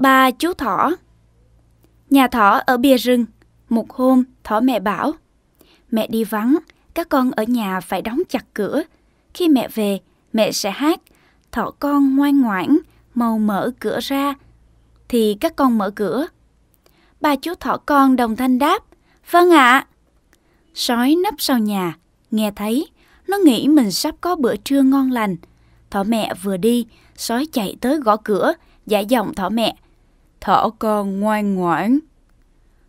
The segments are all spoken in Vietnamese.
Ba chú thỏ Nhà thỏ ở bìa rừng Một hôm thỏ mẹ bảo Mẹ đi vắng Các con ở nhà phải đóng chặt cửa Khi mẹ về mẹ sẽ hát Thỏ con ngoan ngoãn Mau mở cửa ra Thì các con mở cửa Ba chú thỏ con đồng thanh đáp Vâng ạ à. Sói nấp sau nhà Nghe thấy Nó nghĩ mình sắp có bữa trưa ngon lành Thỏ mẹ vừa đi Sói chạy tới gõ cửa Giả giọng thỏ mẹ Thỏ con ngoan ngoãn.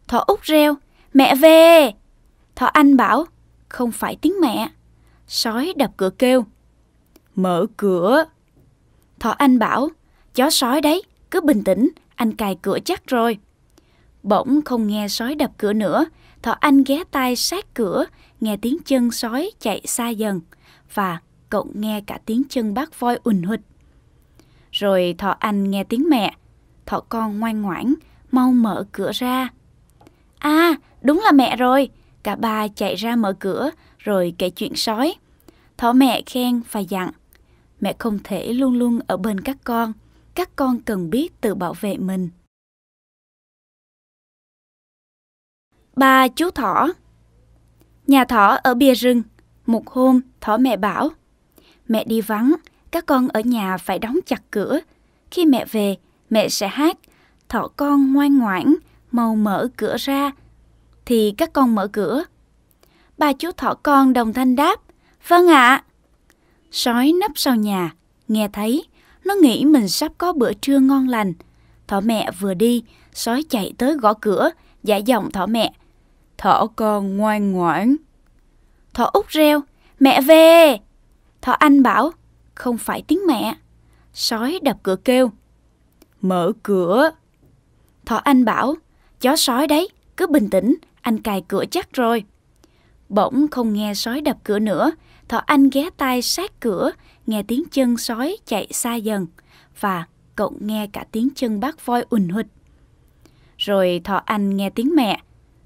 Thỏ út reo, mẹ về. Thỏ anh bảo, không phải tiếng mẹ. Sói đập cửa kêu, mở cửa. Thỏ anh bảo, chó sói đấy, cứ bình tĩnh, anh cài cửa chắc rồi. Bỗng không nghe sói đập cửa nữa, thỏ anh ghé tai sát cửa, nghe tiếng chân sói chạy xa dần và cậu nghe cả tiếng chân bác voi ùn hụt. Rồi thỏ anh nghe tiếng mẹ, thỏ con ngoan ngoãn, mau mở cửa ra. À, đúng là mẹ rồi. Cả ba chạy ra mở cửa, rồi kể chuyện sói. Thỏ mẹ khen và dặn. Mẹ không thể luôn luôn ở bên các con. Các con cần biết tự bảo vệ mình. Ba chú thỏ Nhà thỏ ở bìa rừng. Một hôm, thỏ mẹ bảo. Mẹ đi vắng, các con ở nhà phải đóng chặt cửa. Khi mẹ về, mẹ sẽ hát thỏ con ngoan ngoãn mau mở cửa ra thì các con mở cửa ba chú thỏ con đồng thanh đáp vâng ạ à. sói nấp sau nhà nghe thấy nó nghĩ mình sắp có bữa trưa ngon lành thỏ mẹ vừa đi sói chạy tới gõ cửa giả giọng thỏ mẹ thỏ con ngoan ngoãn thỏ út reo mẹ về thỏ anh bảo không phải tiếng mẹ sói đập cửa kêu mở cửa. Thỏ Anh bảo, chó sói đấy, cứ bình tĩnh, anh cài cửa chắc rồi. Bỗng không nghe sói đập cửa nữa, Thỏ Anh ghé tai sát cửa, nghe tiếng chân sói chạy xa dần và cậu nghe cả tiếng chân bác voi ùn hụt. Rồi Thỏ Anh nghe tiếng mẹ,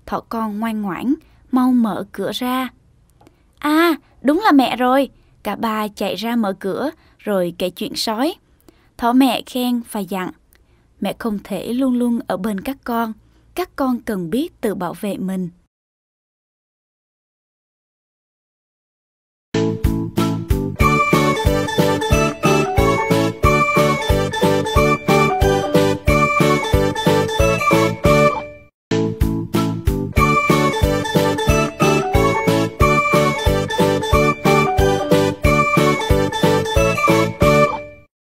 Thỏ con ngoan ngoãn, mau mở cửa ra. À, đúng là mẹ rồi. Cả ba chạy ra mở cửa rồi kể chuyện sói. Thỏ mẹ khen và dặn mẹ không thể luôn luôn ở bên các con các con cần biết tự bảo vệ mình